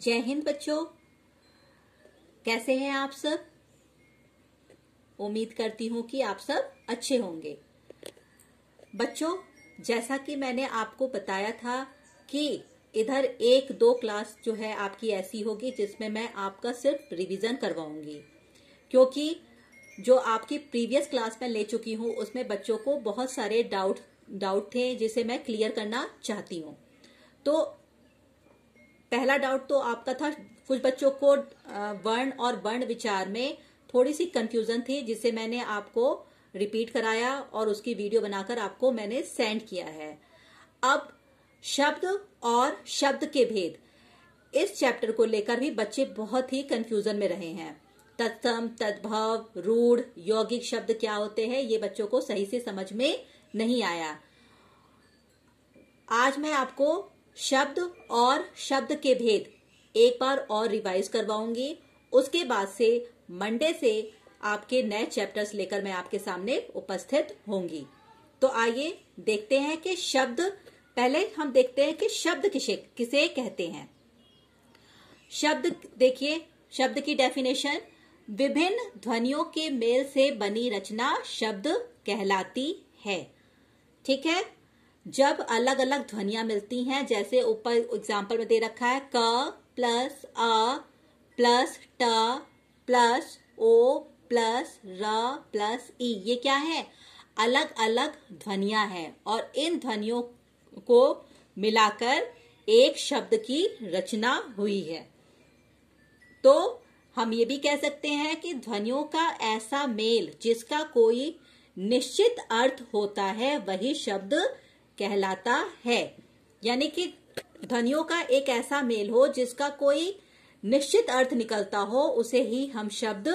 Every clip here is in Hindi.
जय हिंद बच्चों कैसे हैं आप सब उम्मीद करती हूँ कि आप सब अच्छे होंगे बच्चों जैसा कि मैंने आपको बताया था कि इधर एक दो क्लास जो है आपकी ऐसी होगी जिसमें मैं आपका सिर्फ रिवीजन करवाऊंगी क्योंकि जो आपकी प्रीवियस क्लास में ले चुकी हूं उसमें बच्चों को बहुत सारे डाउट डाउट थे जिसे मैं क्लियर करना चाहती हूँ तो पहला डाउट तो आपका था कुछ बच्चों को वर्ण और वर्ण विचार में थोड़ी सी कंफ्यूजन थी जिसे मैंने आपको रिपीट कराया और उसकी वीडियो बनाकर आपको मैंने सेंड किया है अब शब्द और शब्द के भेद इस चैप्टर को लेकर भी बच्चे बहुत ही कंफ्यूजन में रहे हैं तत्सम तद्भव रूढ़ यौगिक शब्द क्या होते हैं ये बच्चों को सही से समझ में नहीं आया आज मैं आपको शब्द और शब्द के भेद एक बार और रिवाइज करवाऊंगी उसके बाद से मंडे से आपके नए चैप्टर्स लेकर मैं आपके सामने उपस्थित होंगी तो आइए देखते हैं कि शब्द पहले हम देखते हैं कि शब्द किसे किसे कहते हैं शब्द देखिए शब्द की डेफिनेशन विभिन्न ध्वनियों के मेल से बनी रचना शब्द कहलाती है ठीक है जब अलग अलग ध्वनिया मिलती हैं जैसे ऊपर एग्जाम्पल में दे रखा है क प्लस अ प्लस ट प्लस ओ प्लस र प्लस ई ये क्या है अलग अलग ध्वनिया है और इन ध्वनियों को मिलाकर एक शब्द की रचना हुई है तो हम ये भी कह सकते हैं कि ध्वनियों का ऐसा मेल जिसका कोई निश्चित अर्थ होता है वही शब्द कहलाता है यानी कि ध्वनियों का एक ऐसा मेल हो जिसका कोई निश्चित अर्थ निकलता हो उसे ही हम शब्द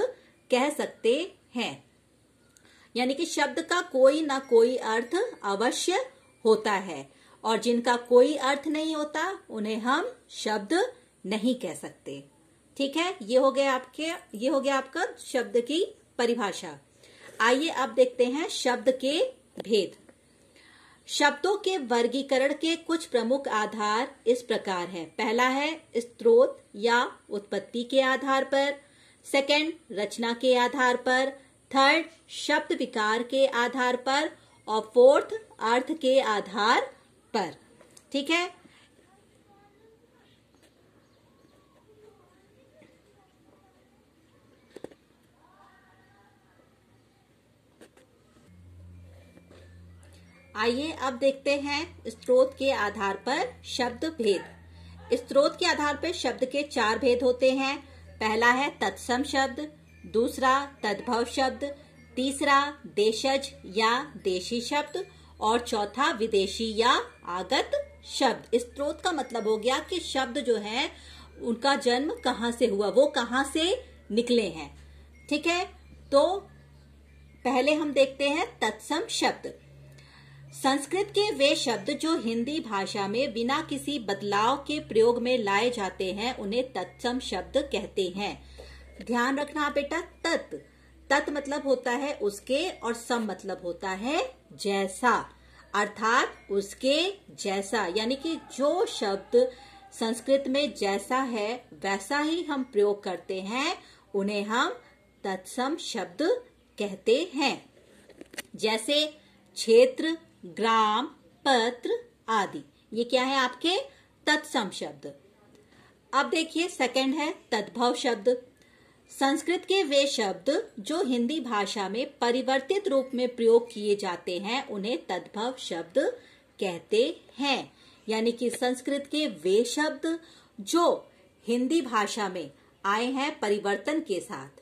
कह सकते हैं यानी कि शब्द का कोई ना कोई अर्थ अवश्य होता है और जिनका कोई अर्थ नहीं होता उन्हें हम शब्द नहीं कह सकते ठीक है ये हो गया आपके ये हो गया आपका शब्द की परिभाषा आइए अब देखते हैं शब्द के भेद शब्दों के वर्गीकरण के कुछ प्रमुख आधार इस प्रकार है पहला है स्त्रोत या उत्पत्ति के आधार पर सेकंड रचना के आधार पर थर्ड शब्द विकार के आधार पर और फोर्थ अर्थ के आधार पर ठीक है आइए अब देखते हैं स्त्रोत के आधार पर शब्द भेद स्त्रोत के आधार पर शब्द के चार भेद होते हैं पहला है तत्सम शब्द दूसरा तद्भव शब्द तीसरा देशज या देशी शब्द और चौथा विदेशी या आगत शब्द स्त्रोत का मतलब हो गया कि शब्द जो है उनका जन्म कहाँ से हुआ वो कहाँ से निकले हैं ठीक है तो पहले हम देखते हैं तत्सम शब्द संस्कृत के वे शब्द जो हिंदी भाषा में बिना किसी बदलाव के प्रयोग में लाए जाते हैं उन्हें तत्सम शब्द कहते हैं ध्यान रखना बेटा तत् तत् मतलब होता है उसके और सम मतलब होता है जैसा अर्थात उसके जैसा यानी कि जो शब्द संस्कृत में जैसा है वैसा ही हम प्रयोग करते हैं उन्हें हम तत्सम शब्द कहते हैं जैसे क्षेत्र ग्राम पत्र आदि ये क्या है आपके तत्सम शब्द अब देखिए सेकंड है तद्भव शब्द संस्कृत के वे शब्द जो हिंदी भाषा में परिवर्तित रूप में प्रयोग किए जाते हैं उन्हें तद्भव शब्द कहते हैं यानी कि संस्कृत के वे शब्द जो हिंदी भाषा में आए हैं परिवर्तन के साथ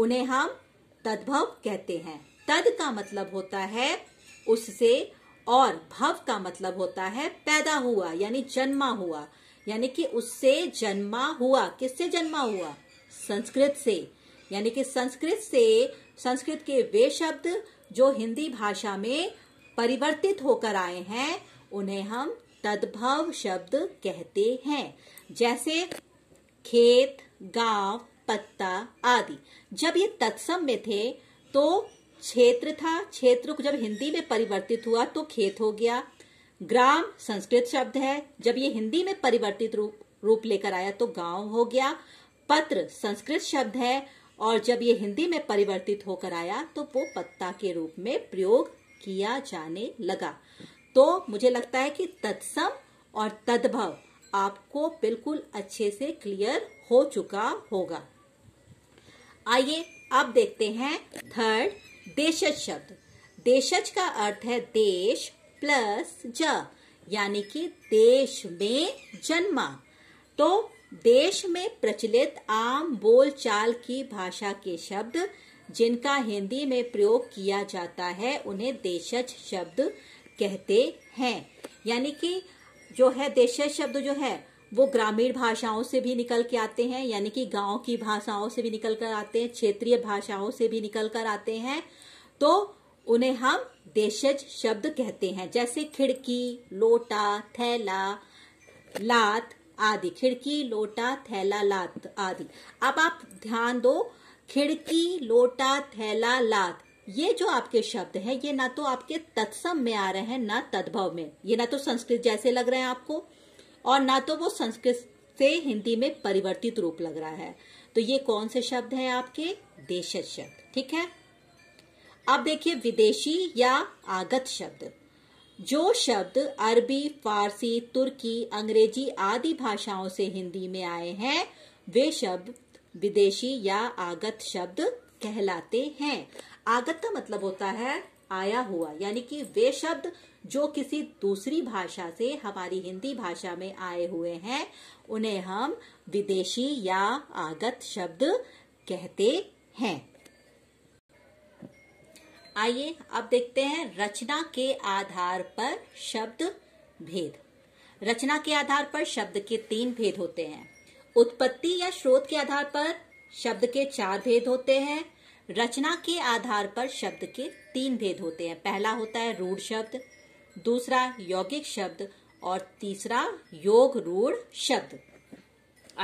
उन्हें हम तद्भव कहते हैं तद का मतलब होता है उससे और भव का मतलब होता है पैदा हुआ यानी जन्मा हुआ यानी कि उससे जन्मा हुआ किससे जन्मा हुआ संस्कृत से यानी कि संस्कृत से संस्कृत के वे शब्द जो हिंदी भाषा में परिवर्तित होकर आए हैं उन्हें हम तद्भव शब्द कहते हैं जैसे खेत गांव पत्ता आदि जब ये तत्सम में थे तो क्षेत्र था क्षेत्र को जब हिंदी में परिवर्तित हुआ तो खेत हो गया ग्राम संस्कृत शब्द है जब ये हिंदी में परिवर्तित रूप रूप लेकर आया तो गांव हो गया पत्र संस्कृत शब्द है और जब ये हिंदी में परिवर्तित होकर आया तो वो पत्ता के रूप में प्रयोग किया जाने लगा तो मुझे लगता है कि तत्सम और तद्भव आपको बिल्कुल अच्छे से क्लियर हो चुका होगा आइए अब देखते हैं थर्ड देशज शब्द देशज का अर्थ है देश प्लस ज यानी कि देश में जन्मा तो देश में प्रचलित आम बोलचाल की भाषा के शब्द जिनका हिंदी में प्रयोग किया जाता है उन्हें देशज शब्द कहते हैं यानी कि जो है देशज शब्द जो है वो ग्रामीण भाषाओं से भी निकल के आते हैं यानी कि गांव की भाषाओं से भी निकल कर आते हैं क्षेत्रीय भाषाओं से भी निकल कर आते हैं तो उन्हें हम देशज शब्द कहते हैं जैसे खिड़की लोटा थैला लात आदि खिड़की लोटा थैला लात आदि अब आप ध्यान दो खिड़की लोटा थैला लात ये जो आपके शब्द हैं ये ना तो आपके तत्सम में आ रहे हैं ना तद्भव में ये ना तो संस्कृत जैसे लग रहे हैं आपको और ना तो वो संस्कृत से हिंदी में परिवर्तित रूप लग रहा है तो ये कौन से शब्द हैं आपके देशज शब्द ठीक है अब देखिए विदेशी या आगत शब्द जो शब्द अरबी फारसी तुर्की अंग्रेजी आदि भाषाओं से हिंदी में आए हैं वे शब्द विदेशी या आगत शब्द कहलाते हैं आगत का मतलब होता है आया हुआ यानी कि वे शब्द जो किसी दूसरी भाषा से हमारी हिंदी भाषा में आए हुए हैं उन्हें हम विदेशी या आगत शब्द कहते हैं आइए अब देखते हैं रचना के आधार पर शब्द भेद रचना के आधार पर शब्द के तीन भेद होते हैं उत्पत्ति या स्रोत के आधार पर शब्द के चार भेद होते हैं रचना के आधार पर शब्द के तीन भेद होते हैं पहला होता है रूढ़ शब्द दूसरा यौगिक शब्द और तीसरा योग रूढ़ शब्द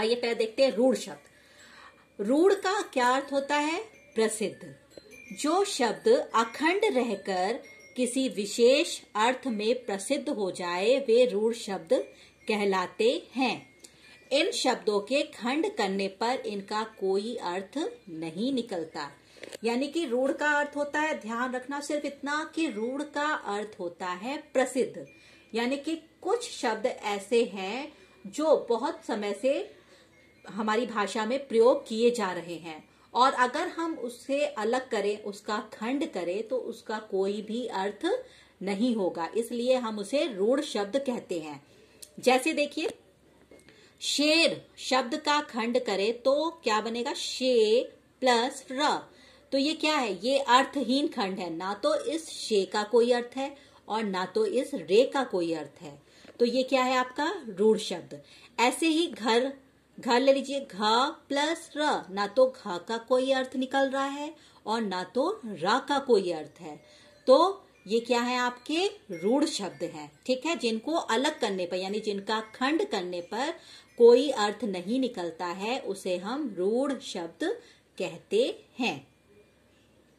आइए पहले देखते हैं रूढ़ शब्द रूढ़ का क्या अर्थ होता है प्रसिद्ध जो शब्द अखंड रहकर किसी विशेष अर्थ में प्रसिद्ध हो जाए वे रूढ़ शब्द कहलाते हैं इन शब्दों के खंड करने पर इनका कोई अर्थ नहीं निकलता यानी कि रूढ़ का अर्थ होता है ध्यान रखना सिर्फ इतना कि रूढ़ का अर्थ होता है प्रसिद्ध यानी कि कुछ शब्द ऐसे हैं जो बहुत समय से हमारी भाषा में प्रयोग किए जा रहे हैं और अगर हम उससे अलग करें उसका खंड करें तो उसका कोई भी अर्थ नहीं होगा इसलिए हम उसे रूढ़ शब्द कहते हैं जैसे देखिए शेर शब्द का खंड करें तो क्या बनेगा शे प्लस र तो ये क्या है ये अर्थहीन खंड है ना तो इस शे का कोई अर्थ है और ना तो इस रे का कोई अर्थ है तो ये क्या है आपका रूढ़ शब्द ऐसे ही घर घर ले लीजिए घ प्लस र ना तो घ का कोई अर्थ निकल रहा है और ना तो रा का कोई अर्थ है तो ये क्या है आपके रूढ़ शब्द है ठीक है जिनको अलग करने पर यानी जिनका खंड करने पर कोई अर्थ नहीं निकलता है उसे हम रूढ़ शब्द कहते हैं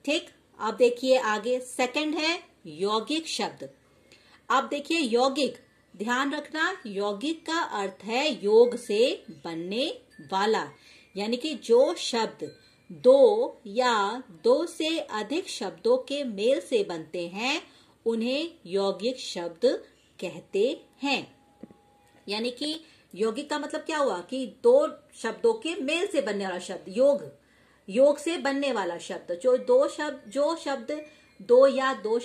ठीक अब देखिए आगे सेकंड है यौगिक शब्द अब देखिए यौगिक ध्यान रखना यौगिक का अर्थ है योग से बनने वाला यानी कि जो शब्द दो या दो से अधिक शब्दों के मेल से बनते हैं उन्हें यौगिक शब्द कहते हैं यानी कि यौगिक का मतलब क्या हुआ कि दो शब्दों के मेल से बनने वाला शब्द योग योग से बनने वाला शब्द जो दो शब्द जो शब्द दो या दो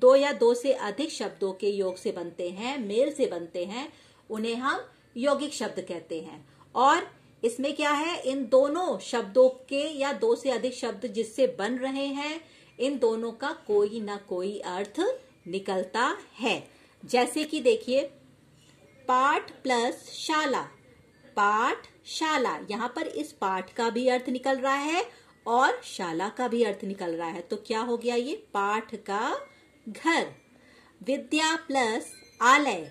दो या दो से अधिक शब्दों के योग से बनते हैं मेल से बनते हैं उन्हें हम यौगिक शब्द कहते हैं और इसमें क्या है इन दोनों शब्दों के या दो से अधिक शब्द जिससे बन रहे हैं इन दोनों का कोई ना कोई अर्थ निकलता है जैसे कि देखिए पाठ प्लस शाला पाठ शाला यहाँ पर इस पाठ का भी अर्थ निकल रहा है और शाला का भी अर्थ निकल रहा है तो क्या हो गया ये पाठ का घर विद्या प्लस आलय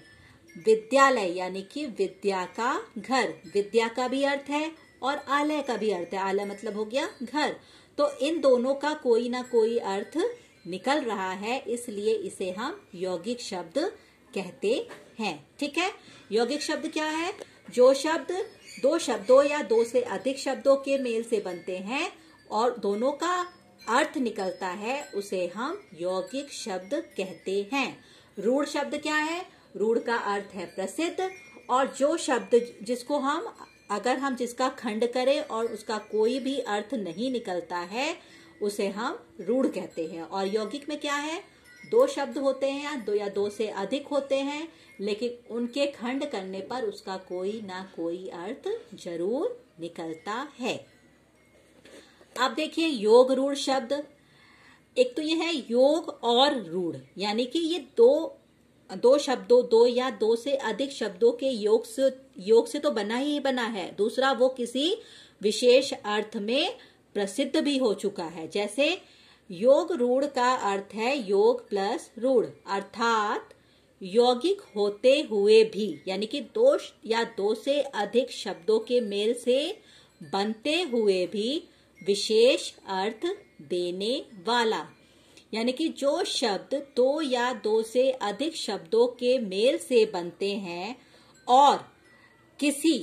विद्यालय यानी कि विद्या का घर विद्या का भी अर्थ है और आलय का भी अर्थ है आलय मतलब हो गया घर तो इन दोनों का कोई ना कोई अर्थ निकल रहा है इसलिए इसे हम यौगिक शब्द कहते हैं ठीक है यौगिक शब्द क्या है जो शब्द दो शब्दों या दो से अधिक शब्दों के मेल से बनते हैं और दोनों का अर्थ निकलता है उसे हम यौगिक शब्द कहते हैं रूढ़ शब्द क्या है रूढ़ का अर्थ है प्रसिद्ध और जो शब्द जिसको हम अगर हम जिसका खंड करें और उसका कोई भी अर्थ नहीं निकलता है उसे हम रूढ़ कहते हैं और यौगिक में क्या है दो शब्द होते हैं या दो या दो से अधिक होते हैं लेकिन उनके खंड करने पर उसका कोई ना कोई अर्थ जरूर निकलता है आप देखिए योग रूढ़ शब्द एक तो ये है योग और रूढ़ यानी कि ये दो दो शब्दों दो या दो से अधिक शब्दों के योग से योग से तो बना ही बना है दूसरा वो किसी विशेष अर्थ में प्रसिद्ध भी हो चुका है जैसे योग रूढ़ का अर्थ है योग प्लस रूढ़ अर्थात यौगिक होते हुए भी यानी कि दो या दो से अधिक शब्दों के मेल से बनते हुए भी विशेष अर्थ देने वाला यानी कि जो शब्द दो या दो से अधिक शब्दों के मेल से बनते हैं और किसी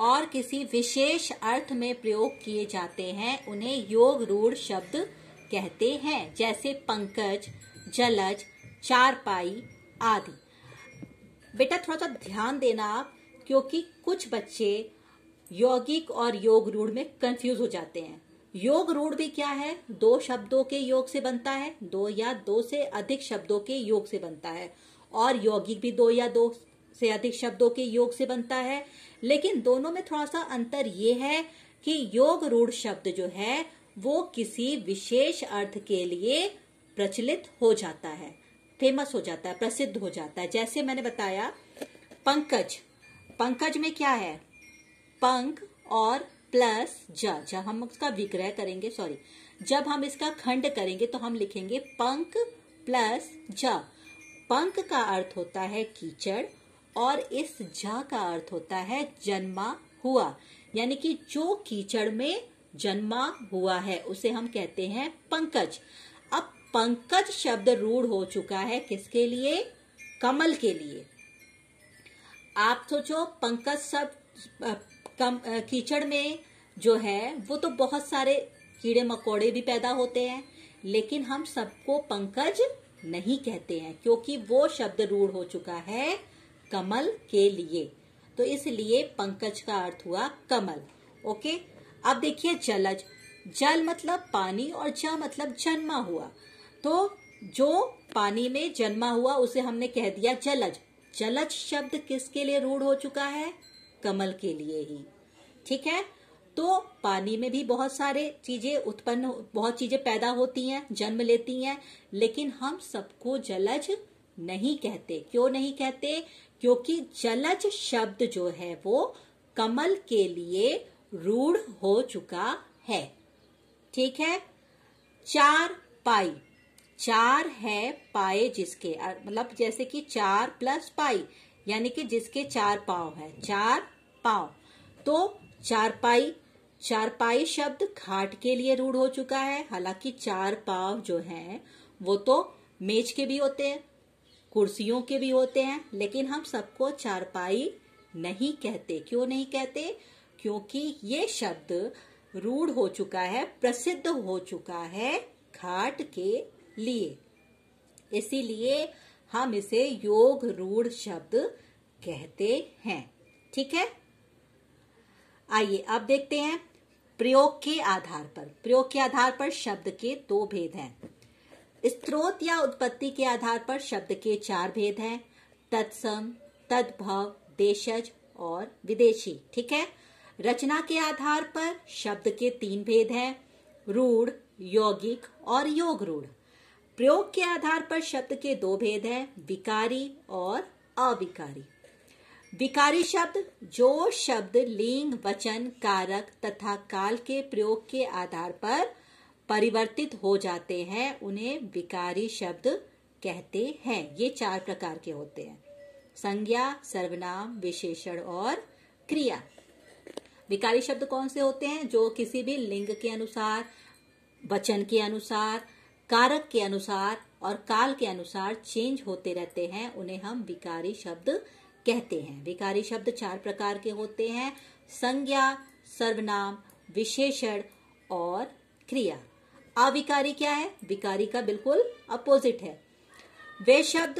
और किसी विशेष अर्थ में प्रयोग किए जाते हैं उन्हें योग रूढ़ शब्द कहते हैं जैसे पंकज जलज चारपाई आदि बेटा थोड़ा सा ध्यान देना आप क्योंकि कुछ बच्चे यौगिक और योग रूढ़ में कंफ्यूज हो जाते हैं योग रूढ़ भी क्या है दो शब्दों के योग से बनता है दो या दो से अधिक शब्दों के योग से बनता है और यौगिक भी दो या दो से अधिक शब्दों के योग से बनता है लेकिन दोनों में थोड़ा सा अंतर ये है कि योग रूढ़ शब्द जो है वो किसी विशेष अर्थ के लिए प्रचलित हो जाता है फेमस हो जाता है प्रसिद्ध हो जाता है जैसे मैंने बताया पंकज पंकज में क्या है पंक और प्लस ज जब हम उसका विग्रह करेंगे सॉरी जब हम इसका खंड करेंगे तो हम लिखेंगे पंक प्लस ज पंक का अर्थ होता है कीचड़ और इस जा का अर्थ होता है जन्मा हुआ यानी कि जो कीचड़ में जन्मा हुआ है उसे हम कहते हैं पंकज अब पंकज शब्द रूढ़ हो चुका है किसके लिए कमल के लिए आप सोचो पंकज शब्द कम कीचड़ में जो है वो तो बहुत सारे कीड़े मकोड़े भी पैदा होते हैं लेकिन हम सबको पंकज नहीं कहते हैं क्योंकि वो शब्द रूढ़ हो चुका है कमल के लिए तो इसलिए पंकज का अर्थ हुआ कमल ओके अब देखिए जलज जल मतलब पानी और ज मतलब जन्मा हुआ तो जो पानी में जन्मा हुआ उसे हमने कह दिया जलज जलज शब्द किसके लिए रूढ़ हो चुका है कमल के लिए ही ठीक है तो पानी में भी बहुत सारे चीजें उत्पन्न बहुत चीजें पैदा होती हैं जन्म लेती हैं लेकिन हम सबको जलज नहीं कहते क्यों नहीं कहते क्योंकि जलज शब्द जो है वो कमल के लिए रूढ़ हो चुका है ठीक है चार पाई चार है पाए जिसके मतलब जैसे कि चार प्लस पाई यानी कि जिसके चार पाव है चार पाव तो चार पाई चार पाई शब्द घाट के लिए रूढ़ हो चुका है हालांकि चार पाव जो है वो तो मेज के भी होते हैं कुर्सियों के भी होते हैं लेकिन हम सबको चारपाई नहीं कहते क्यों नहीं कहते क्योंकि ये शब्द रूढ़ हो चुका है प्रसिद्ध हो चुका है खाट के लिए इसीलिए हम इसे योग रूढ़ शब्द कहते हैं ठीक है आइए अब देखते हैं प्रयोग के आधार पर प्रयोग के आधार पर शब्द के दो भेद हैं स्त्रोत या उत्पत्ति के आधार पर शब्द के चार भेद हैं तत्सम तद्भव देशज और विदेशी ठीक है रचना के आधार पर शब्द के तीन भेद हैं रूढ़ यौगिक और योग रूढ़ प्रयोग के आधार पर शब्द के दो भेद हैं विकारी और अविकारी विकारी शब्द जो शब्द लिंग वचन कारक तथा काल के प्रयोग के आधार पर परिवर्तित हो जाते हैं उन्हें विकारी शब्द कहते हैं ये चार प्रकार के होते हैं संज्ञा सर्वनाम विशेषण और क्रिया विकारी शब्द कौन से होते हैं जो किसी भी लिंग के अनुसार वचन के अनुसार कारक के अनुसार और काल के अनुसार चेंज होते रहते हैं उन्हें हम विकारी शब्द कहते हैं विकारी शब्द चार प्रकार के होते हैं संज्ञा सर्वनाम विशेषण और क्रिया अविकारी क्या है विकारी का बिल्कुल अपोजिट है वे शब्द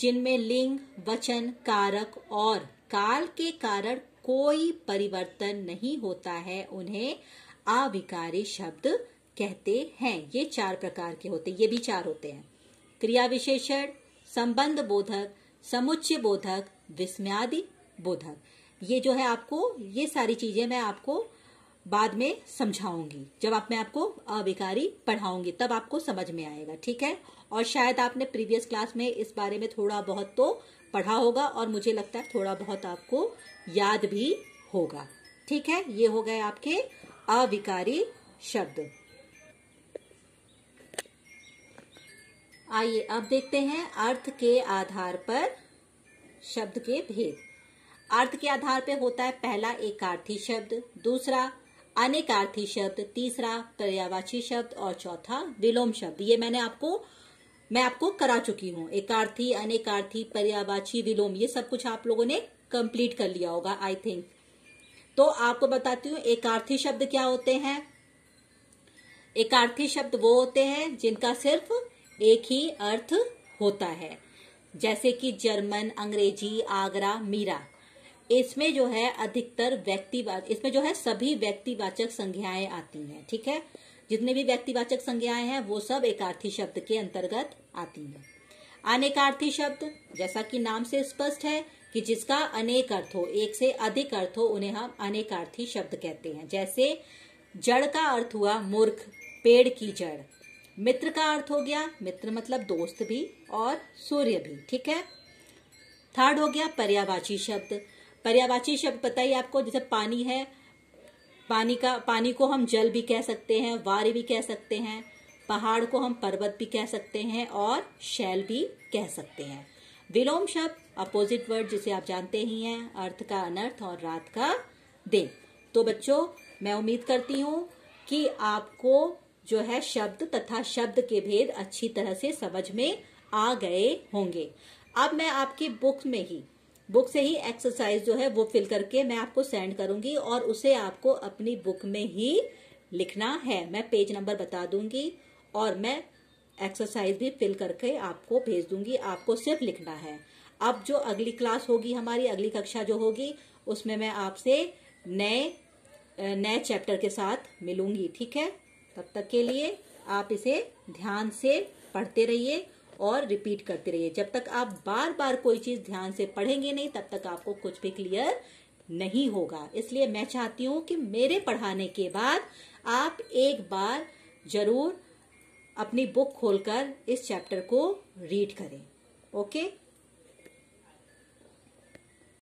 जिनमें लिंग वचन कारक और काल के कारण कोई परिवर्तन नहीं होता है उन्हें अविकारी शब्द कहते हैं ये चार प्रकार के होते ये भी चार होते हैं क्रिया विशेषण संबंध बोधक समुच्चय बोधक विस्म्यादि बोधक ये जो है आपको ये सारी चीजें मैं आपको बाद में समझाऊंगी जब आप मैं आपको अविकारी पढ़ाऊंगी तब आपको समझ में आएगा ठीक है और शायद आपने प्रीवियस क्लास में इस बारे में थोड़ा बहुत तो पढ़ा होगा और मुझे लगता है थोड़ा बहुत आपको याद भी होगा ठीक है ये हो गए आपके अविकारी शब्द आइए अब देखते हैं अर्थ के आधार पर शब्द के भेद अर्थ के आधार पर होता है पहला एकार्थी शब्द दूसरा अनेकार्थी शब्द तीसरा पर्यावाची शब्द और चौथा विलोम शब्द ये मैंने आपको मैं आपको करा चुकी हूँ एकार्थी अनेकार्थी पर्यावाची विलोम ये सब कुछ आप लोगों ने कंप्लीट कर लिया होगा आई थिंक तो आपको बताती हूँ एकार्थी शब्द क्या होते हैं एकार्थी शब्द वो होते हैं जिनका सिर्फ एक ही अर्थ होता है जैसे कि जर्मन अंग्रेजी आगरा मीरा इसमें जो है अधिकतर व्यक्तिवाचक इसमें जो है सभी व्यक्तिवाचक संज्ञाएं आती हैं ठीक है जितने भी व्यक्तिवाचक संज्ञाएं हैं वो सब एकार्थी शब्द के अंतर्गत आती हैं अनेकार्थी शब्द जैसा कि नाम से स्पष्ट है कि जिसका अनेक अर्थ हो एक से अधिक अर्थ हो उन्हें हम अनेकार्थी शब्द कहते हैं जैसे जड़ का अर्थ हुआ मूर्ख पेड़ की जड़ मित्र का अर्थ हो गया मित्र मतलब दोस्त भी और सूर्य भी ठीक है थर्ड हो गया पर्यावाची शब्द पर्यावाची शब्द पता ही आपको जैसे पानी है पानी का पानी को हम जल भी कह सकते हैं वारी भी कह सकते हैं पहाड़ को हम पर्वत भी कह सकते हैं और शैल भी कह सकते हैं विलोम शब्द अपोजिट वर्ड जिसे आप जानते ही हैं अर्थ का अनर्थ और रात का दिन तो बच्चों मैं उम्मीद करती हूँ कि आपको जो है शब्द तथा शब्द के भेद अच्छी तरह से समझ में आ गए होंगे अब मैं आपकी बुक में ही बुक से ही एक्सरसाइज जो है वो फिल करके मैं आपको सेंड करूंगी और उसे आपको अपनी बुक में ही लिखना है मैं पेज नंबर बता दूंगी और मैं एक्सरसाइज भी फिल करके आपको भेज दूंगी आपको सिर्फ लिखना है अब जो अगली क्लास होगी हमारी अगली कक्षा जो होगी उसमें मैं आपसे नए नए चैप्टर के साथ मिलूंगी ठीक है तब तक के लिए आप इसे ध्यान से पढ़ते रहिए और रिपीट करते रहिए जब तक आप बार बार कोई चीज ध्यान से पढ़ेंगे नहीं तब तक आपको कुछ भी क्लियर नहीं होगा इसलिए मैं चाहती हूँ कि मेरे पढ़ाने के बाद आप एक बार जरूर अपनी बुक खोलकर इस चैप्टर को रीड करें ओके